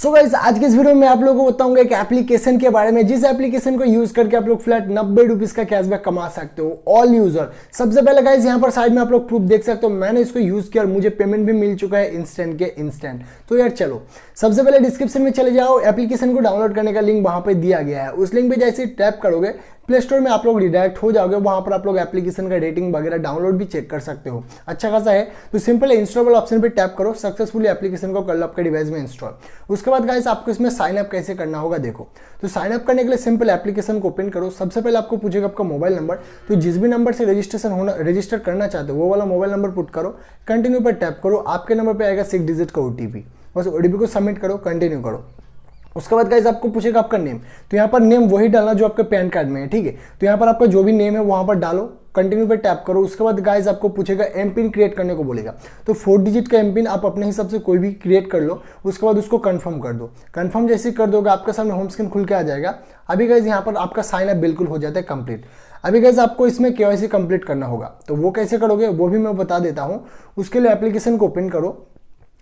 सो so guys आज के इस वीडियो में आप लोगों को बताऊंगा एक एप्लीकेशन के बारे में जिस एप्लीकेशन को यूज करके आप लोग फ्लैट नब्बे रुपीज का कैशबैक कमा सकते हो ऑल यूजर सबसे पहले गाइज यहाँ पर साइड में आप लोग प्रूफ देख सकते हो मैंने इसको यूज किया और मुझे पेमेंट भी मिल चुका है इंस्टेंट के इंस्टेंट तो यार चलो सबसे पहले डिस्क्रिप्शन में चले जाओ एप्लीकेशन को डाउनलोड करने का लिंक वहां पर दिया गया है उस लिंक पर जैसे टैप करोगे प्ले स्टोर में आप लोग रिडायरेक्ट हो जाओगे वहाँ पर आप लोग एप्लीकेशन का रेटिंग वगैरह डाउनलोड भी चेक कर सकते हो अच्छा खासा है तो सिंपल इंस्टॉल ऑप्शन पर टैप करो सक्सेसफुली एप्लीकेशन को कर लो आपके डिवाइस में इंस्टॉल उसके बाद गाइस आपको इसमें साइन अप कैसे करना होगा देखो तो साइन अप करने के लिए सिंपल एप्लीकेशन को ओपन करो सबसे पहले आपको पूछेगा आपका मोबाइल नंबर तो जिस भी नंबर से रजिस्ट्रेशन होना रजिस्टर करना चाहते हो वो वाला मोबाइल नंबर पुट करो कंटिन्यू पर टैप करो आपके नंबर पर आएगा सिक्स डिजिट का ओ बस ओ को सबमिट करो कंटिन्यू करो उसके बाद गाइज आपको पूछेगा आपका नेम तो यहाँ पर नेम वही डालना जो आपके पैन कार्ड में है ठीक है तो यहाँ पर आपका जो भी नेम है वहाँ पर डालो कंटिन्यू पे टैप करो उसके बाद गाइज आपको पूछेगा एम पिन क्रिएट करने को बोलेगा तो फोर डिजिट का एम पिन आप अपने हिसाब से कोई भी क्रिएट कर लो उसके बाद उसको कन्फर्म कर दो कन्फर्म जैसे कर दोगे आपके सामने होम स्क्रीन खुल के आ जाएगा अभी गाइज यहाँ पर आपका साइन अप बिल्कुल हो जाता है कंप्लीट अभी गैस आपको इसमें के कंप्लीट करना होगा तो वो कैसे करोगे वो भी मैं बता देता हूँ उसके लिए एप्लीकेशन को ओपन करो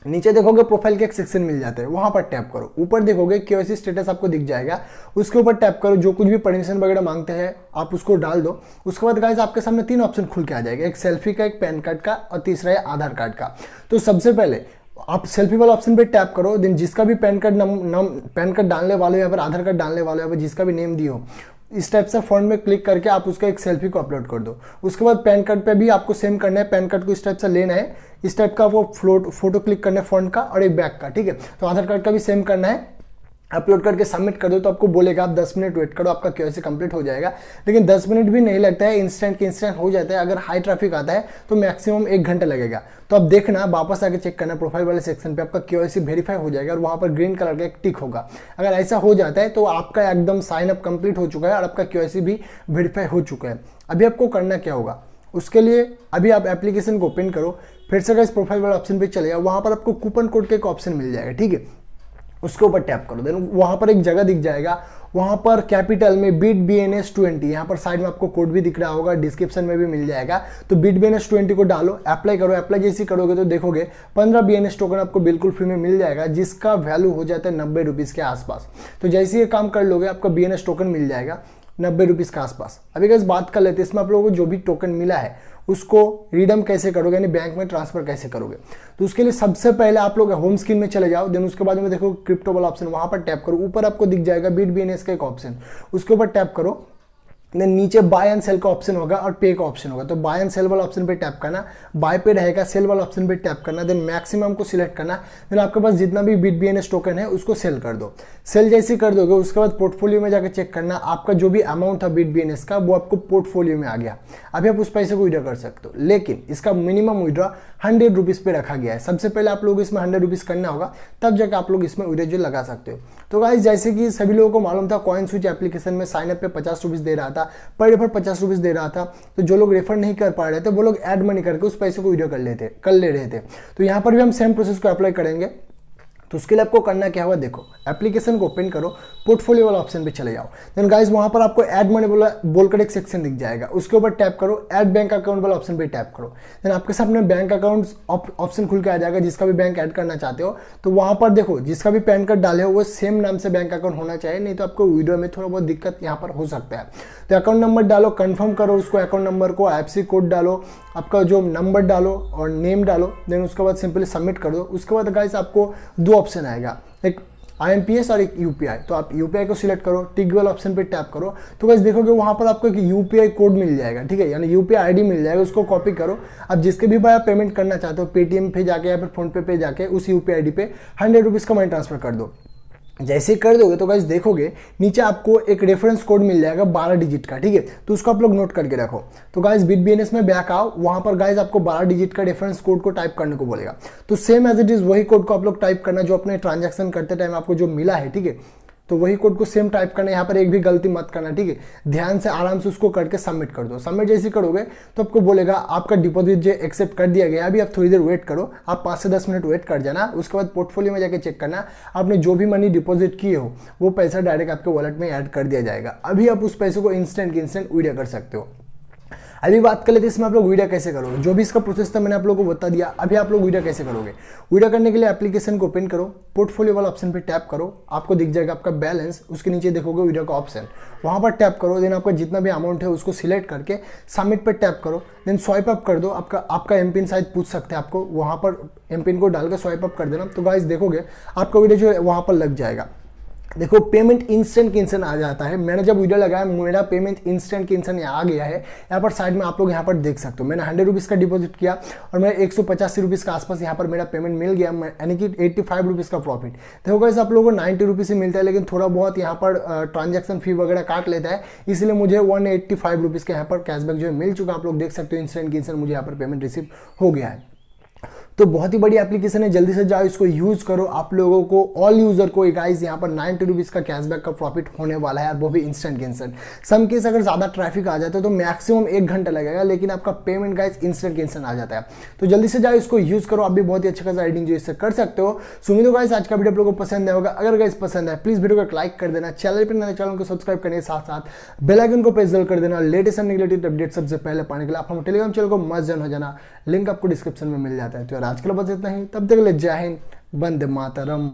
नीचे देखोगे प्रोफाइल के एक सेक्शन मिल जाते हैं वहां पर टैप करो ऊपर देखोगे केवाईसी स्टेटस आपको दिख जाएगा उसके ऊपर टैप करो जो कुछ भी परमिशन वगैरह मांगते हैं आप उसको डाल दो उसके बाद गाइस आपके सामने तीन ऑप्शन खुल के आ जाएगा एक सेल्फी का एक पैन कार्ड का और तीसरा है आधार कार्ड का तो सबसे पहले आप सेल्फी वाला ऑप्शन पे टैप करो देन जिसका भी पैन कार्ड नम नम पैन कार्ड डालने वाले हो या फिर आधार कार्ड डालने वाले हो या फिर जिसका भी नेम दिए हो इस टाइप से फ्रंट में क्लिक करके आप उसका एक सेल्फी को अपलोड कर दो उसके बाद पैन कार्ड पे भी आपको सेम करना है पैन कार्ड को इस टाइप से लेना है इस टाइप का वो फ्लोट फोटो क्लिक करना है फ्रंट का और एक बैक का ठीक है तो आधार कार्ड का भी सेम करना है अपलोड करके सबमिट कर दो तो आपको बोलेगा आप 10 मिनट वेट करो आपका क्यों कंप्लीट हो जाएगा लेकिन 10 मिनट भी नहीं लगता है इंस्टेंट के इंस्टेंट हो जाता है अगर हाई ट्रैफिक आता है तो मैक्सिमम एक घंटा लगेगा तो आप देखना वापस आके चेक करना प्रोफाइल वाले सेक्शन पे आपका क्यों वेरीफाई हो जाएगा और वहाँ पर ग्रीन कलर का एक टिक होगा अगर ऐसा हो जाता है तो आपका एकदम साइन अप कंप्लीट हो चुका है और आपका क्यों भी वेरीफाई हो चुका है अभी आपको करना क्या होगा उसके लिए अभी आप एप्लीकेशन को ओपन करो फिर से अगर इस प्रोफाइल वाले ऑप्शन पे चले जाओ वहाँ पर आपको कूपन कोड का एक ऑप्शन मिल जाएगा ठीक है उसके ऊपर टैप करो देन वहां पर एक जगह दिख जाएगा वहां पर कैपिटल में bit B N S twenty यहाँ पर साइड में आपको कोड भी दिख रहा होगा डिस्क्रिप्शन में भी मिल जाएगा तो bit B N S twenty को डालो अप्लाई करो अप्लाई जैसे करोगे तो देखोगे पंद्रह बी एन एस टोकन आपको बिल्कुल फ्री में मिल जाएगा जिसका वैल्यू हो जाता है नब्बे रुपीज़ के आसपास तो जैसे ये काम कर लोगे आपका बी एन एस टोकन मिल जाएगा नब्बे रुपीज़ के आसपास अभी अगर बात कर लेते हैं इसमें आप लोगों को जो भी टोकन मिला है उसको रिडम कैसे करोगे यानी बैंक में ट्रांसफर कैसे करोगे तो उसके लिए सबसे पहले आप लोग होम स्क्रीन में चले जाओ देन उसके बाद में देखो क्रिप्टो वाला ऑप्शन वहां पर टैप करो ऊपर आपको दिख जाएगा बीट बी का एक ऑप्शन उसके ऊपर टैप करो देन नीचे बाय एंड सेल का ऑप्शन होगा और पे का ऑप्शन होगा तो बाय एंड सेल वाला ऑप्शन पे टैप करना बाय पे रहेगा सेल वाला ऑप्शन पे टैप करना देन मैक्सिमम को सिलेक्ट करना देन आपके पास जितना भी बिट बी टोकन है उसको सेल कर दो सेल जैसे कर दोगे उसके बाद पोर्टफोलियो में जाकर चेक करना आपका जो भी अमाउंट था बिट बी का वो आपको पोर्टफोलियो में आ गया अभी आप उस पैसे को विड्रॉ कर सकते हो लेकिन इसका मिनिमम विड्रॉ हंड्रेड रुपीज़ पे रखा गया है सबसे पहले आप लोग इसमें हंड्रेड रुपीज़ करना होगा तब जाकर आप लोग इसमें विड्रॉ लगा सकते हो तो गाइज जैसे कि सभी लोगों को मालूम था कॉइन स्विच एप्लीकेशन में साइनअप पे पचास रुपीज़ दे रहा था था पर रेफर पचास रुपीज़ दे रहा था तो जो लोग रेफर नहीं कर पा रहे थे वो लोग एड मनी करके उस पैसे को वीडियो कर लेते कर ले रहे थे तो यहाँ पर भी हम सेम प्रोसेस को अप्लाई करेंगे तो उसके लिए आपको करना क्या हुआ देखो एप्लीकेशन को ओपन करो पोर्टफोलियो वाला ऑप्शन पे चले जाओ देन गाइज वहां पर आपको एड मनी वाला बोलकर एक सेक्शन दिख जाएगा उसके ऊपर टैप करो एड बैंक अकाउंट वाला ऑप्शन पे टैप करो देन आपके सामने बैंक अकाउंट ऑप्शन खुल के आ जाएगा जिसका भी बैंक ऐड करना चाहते हो तो वहां पर देखो जिसका भी पैन कार्ड डाले हो वो सेम नाम से बैंक अकाउंट होना चाहिए नहीं तो आपको वीडियो में थोड़ा बहुत दिक्कत यहाँ पर हो सकता है तो अकाउंट नंबर डालो कन्फर्म करो उसको अकाउंट नंबर को एफसी कोड डालो आपका जो नंबर डालो और नेम डालो देन उसके बाद सिंपली सबमिट कर दो उसके बाद गाइज आपको दो ऑप्शन आएगा एक आई और एक यू तो आप यू को सिलेक्ट करो टिक वाला ऑप्शन पे टैप करो तो बस देखोगे वहाँ पर आपको एक यू कोड मिल जाएगा ठीक है यानी यू पी मिल जाएगा उसको कॉपी करो आप जिसके भी आप पेमेंट करना चाहते हो पेटीएम पे जाके या फिर फोनपे पे जाके उस यू आई पे हंड्रेड रुपीज़ का मनी ट्रांसफर कर दो जैसे ही कर दोगे तो गाइज देखोगे नीचे आपको एक रेफरेंस कोड मिल जाएगा बारह डिजिट का ठीक है तो उसको आप लोग नोट करके रखो तो गाइज बिट बी में बैक आओ वहाँ पर गाइज आपको बारह डिजिट का रेफरेंस कोड को टाइप करने को बोलेगा तो सेम एज इट इज़ वही कोड को आप लोग टाइप करना जो अपने ट्रांजेक्शन करते टाइम आपको जो मिला है ठीक है तो वही कोड को सेम टाइप करना यहाँ पर एक भी गलती मत करना ठीक है ध्यान से आराम से उसको करके सबमिट कर दो सबमिट जैसे करोगे तो आपको बोलेगा आपका डिपॉजिट जो एक्सेप्ट कर दिया गया अभी आप थोड़ी देर वेट करो आप पाँच से दस मिनट वेट कर जाना उसके बाद पोर्टफोलियो में जाके चेक करना आपने जो भी मनी डिपॉजिट किए हो वो पैसा डायरेक्ट आपके वॉलेट में ऐड कर दिया जाएगा अभी आप उस पैसे को इंस्टेंट इंस्टेंट विड्रा कर सकते हो अभी बात कर लेते इसमें आप लोग वीडियो कैसे करोगे जो भी इसका प्रोसेस था मैंने आप लोगों को बता दिया अभी आप लोग वीडियो कैसे करोगे वीडियो करने के लिए एप्लीकेशन को ओपन करो पोर्टफोलियो वाला ऑप्शन पर टैप करो आपको दिख जाएगा आपका बैलेंस उसके नीचे देखोगे वीडियो का ऑप्शन वहाँ पर टैप करो देन आपका जितना भी अमाउंट है उसको सिलेक्ट करके सबमिट पर टैप करो देन स्वाइप अप कर दो आपका आपका एम पिन शायद पूछ सकते हैं आपको वहाँ पर एम पिन को डालकर स्वाइप अप कर देना तो गाइज देखोगे आपका वीडियो जो है वहाँ पर लग जाएगा देखो पेमेंट इंस्टेंट के आ जाता है मैंने जब वीडियो लगाया मेरा पेमेंट इंस्टेंट के यहाँ आ गया है यहाँ पर साइड में आप लोग यहाँ पर देख सकते हो मैंने हंड्रेड रुपीज़ का डिपॉजिट किया और मैं एक सौ पचासी रुपीज़ के आसपास यहाँ पर मेरा पेमेंट मिल गया यानी कि एट्टी फाइव रुपीज़ का प्रॉफिट देखो कैसे आप लोगों को नाइन्टी रुपीज़ ही मिलता है लेकिन थोड़ा बहुत यहाँ पर ट्रांजेक्शन फी वगैरह काट लेता है इसलिए मुझे वन एट्टी फाइव रुपीज़ का यहाँ पर कैशबैक जो है मिल चुका आप लोग देख सकते हो इंस्टेंट के मुझे यहाँ पर पेमेंट रिसीव हो गया है तो बहुत ही बड़ी एप्लीकेशन है जल्दी से जाओ इसको यूज करो आप लोगों को ऑल यूजर को गाइस यहाँ पर नाइनटी रुपीज का कैशबैक का प्रॉफिट होने वाला है और वो भी इंस्टेंट कैंसन सम केस अगर ज्यादा ट्रैफिक आ जाता है तो मैक्सिमम एक घंटा लगेगा लेकिन आपका पेमेंट गाइस इंस्टेंट कैंसन आ जाता है तो जल्दी से जाओ इसको यूज करो आप भी बहुत ही अच्छा खासा एडिंग जो इससे कर सकते हो सुमित गाइस आज का वीडियो आप लोगों को पसंद आएगा अगर गाइस पसंद है प्लीज वीडियो को लाइक कर देना चैनल पर नए चैनल को सब्सक्राइब करने के साथ साथ बेलाइकन को प्रेस कर देना लेटेस्ट एंड रिलेटेड अपडेट सबसे पहले पाने के लिए आप हम टेलीग्राम चैनल को मस्त जन हो जाना लिंक आपको डिस्क्रिप्शन में मिल जाता है तो आज के लिए बस इतना ही तब तक ले जय हिंद बंद मातरम